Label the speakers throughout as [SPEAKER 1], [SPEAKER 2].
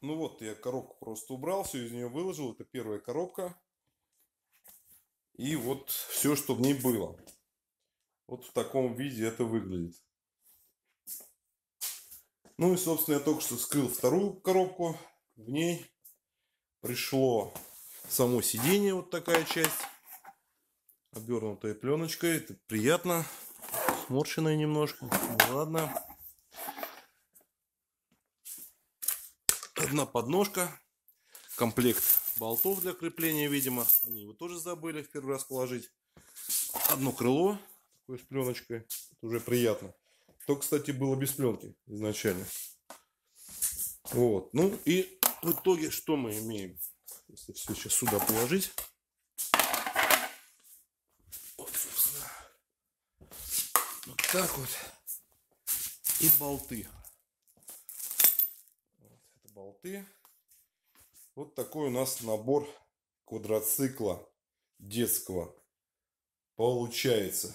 [SPEAKER 1] Ну вот, я коробку просто убрал, все из нее выложил. Это первая коробка. И вот все, что в ней было. Вот в таком виде это выглядит. Ну и, собственно, я только что скрыл вторую коробку. В ней пришло само сиденье, вот такая часть, обернутая пленочкой. Это приятно. Сморщенная немножко. Ну, ладно. одна подножка, комплект болтов для крепления, видимо. Они его тоже забыли в первый раз положить. Одно крыло, такое с пленочкой. Это уже приятно. То, кстати, было без пленки изначально. Вот. Ну и в итоге что мы имеем? Если все сейчас сюда положить. Вот, собственно. так вот. И болты болты. Вот такой у нас набор квадроцикла детского получается.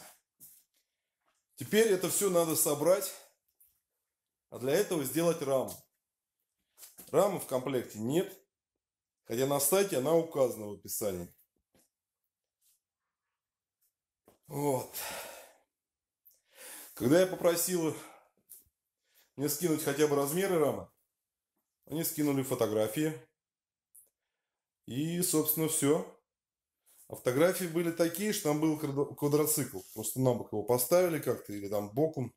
[SPEAKER 1] Теперь это все надо собрать, а для этого сделать раму. Рамы в комплекте нет, хотя на сайте она указана в описании. Вот. Когда я попросил мне скинуть хотя бы размеры рамы, они скинули фотографии. И, собственно, все. А фотографии были такие, что там был квадроцикл. Просто на бок его поставили как-то, или там боком.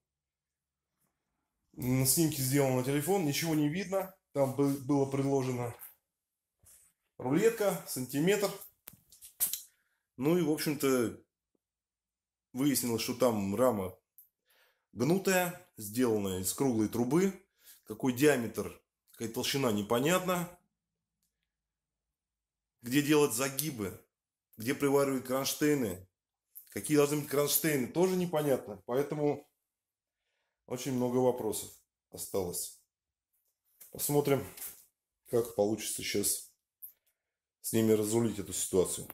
[SPEAKER 1] На снимке сделан на телефон, ничего не видно. Там было предложено рулетка, сантиметр. Ну и, в общем-то, выяснилось, что там рама гнутая, сделанная из круглой трубы. Какой диаметр какая толщина непонятна, где делать загибы, где приваривать кронштейны, какие должны быть кронштейны, тоже непонятно. Поэтому очень много вопросов осталось. Посмотрим, как получится сейчас с ними разрулить эту ситуацию.